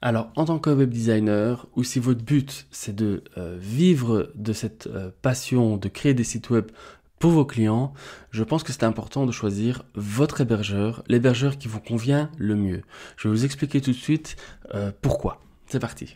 Alors, en tant que web designer, ou si votre but c'est de euh, vivre de cette euh, passion de créer des sites web pour vos clients, je pense que c'est important de choisir votre hébergeur, l'hébergeur qui vous convient le mieux. Je vais vous expliquer tout de suite euh, pourquoi. C'est parti.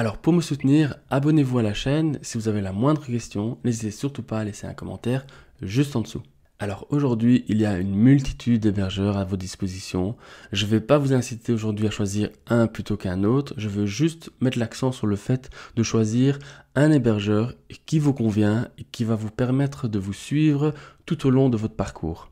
Alors pour me soutenir, abonnez-vous à la chaîne, si vous avez la moindre question, n'hésitez surtout pas à laisser un commentaire juste en dessous. Alors aujourd'hui, il y a une multitude d'hébergeurs à vos dispositions. Je ne vais pas vous inciter aujourd'hui à choisir un plutôt qu'un autre. Je veux juste mettre l'accent sur le fait de choisir un hébergeur qui vous convient et qui va vous permettre de vous suivre tout au long de votre parcours.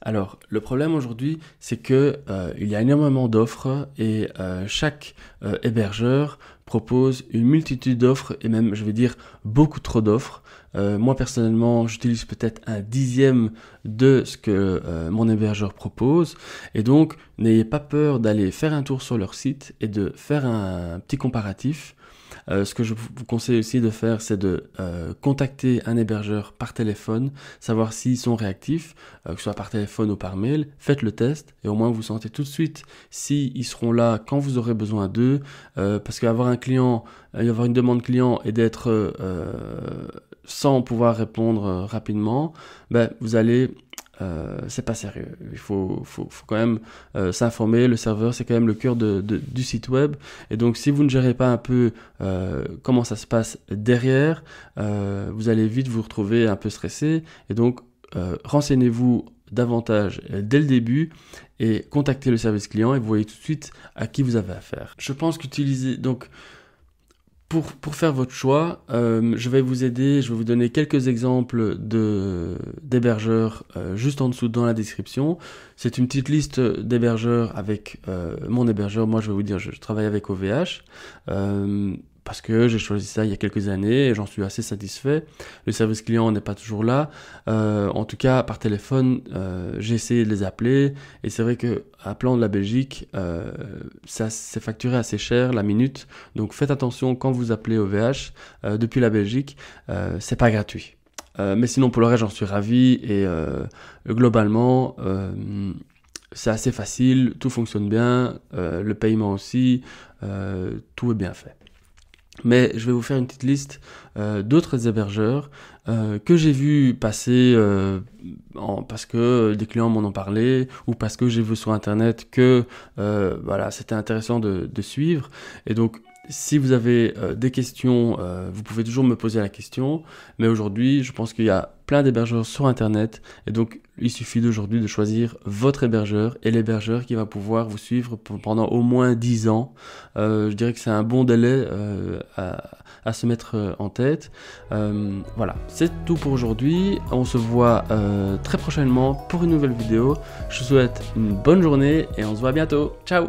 Alors, le problème aujourd'hui, c'est que euh, y a énormément d'offres et euh, chaque euh, hébergeur propose une multitude d'offres et même, je vais dire, beaucoup trop d'offres. Euh, moi personnellement, j'utilise peut-être un dixième de ce que euh, mon hébergeur propose. Et donc, n'ayez pas peur d'aller faire un tour sur leur site et de faire un petit comparatif. Euh, ce que je vous conseille aussi de faire, c'est de euh, contacter un hébergeur par téléphone, savoir s'ils sont réactifs, euh, que ce soit par téléphone ou par mail. Faites le test et au moins vous sentez tout de suite s'ils ils seront là quand vous aurez besoin d'eux. parce qu'avoir un client, avoir une demande client et d'être sans pouvoir répondre rapidement, ben, vous allez euh, c'est pas sérieux. Il faut, faut, faut quand même euh, s'informer. Le serveur, c'est quand même le cœur de, du site web. Et donc, si vous ne gérez pas un peu euh, comment ça se passe derrière, vous allez vite vous retrouver un peu stressé. Et donc, renseignez-vous davantage dès le début et contactez le service client et vous voyez tout de suite à qui vous avez affaire. Je pense qu'utiliser donc pour, pour faire votre choix, euh, je vais vous aider, je vais vous donner quelques exemples d'hébergeurs euh, juste en dessous dans la description. C'est une petite liste d'hébergeurs avec euh, mon hébergeur. Moi, je vais vous dire, je, je travaille avec OVH parce que j'ai choisi ça il y a quelques années et j'en suis assez satisfait. Le service client n'est pas toujours là. Euh, en tout cas, par téléphone, euh, j'ai essayé de les appeler et c'est vrai que appelant de la Belgique, euh, ça s'est facturé assez cher la minute. Donc faites attention quand vous appelez OVH depuis la Belgique, c'est pas gratuit. mais sinon pour le reste, j'en suis ravi et globalement c'est assez facile, tout fonctionne bien, le paiement aussi, tout est bien fait. Mais je vais vous faire une petite liste euh, d'autres hébergeurs euh, que j'ai vu passer euh, parce que des clients m'en ont parlé ou parce que j'ai vu sur internet que voilà c'était intéressant de, suivre. Et donc si vous avez des questions, vous pouvez toujours me poser la question. Mais aujourd'hui, je pense qu'il y a plein d'hébergeurs sur Internet. Et donc, il suffit d'aujourd'hui de choisir votre hébergeur et l'hébergeur qui va pouvoir vous suivre pendant au moins 10 ans. Euh, je dirais que c'est un bon délai euh, à, se mettre euh, en tête. voilà, c'est tout pour aujourd'hui. On se voit très prochainement pour une nouvelle vidéo. Je vous souhaite une bonne journée et on se voit bientôt. Ciao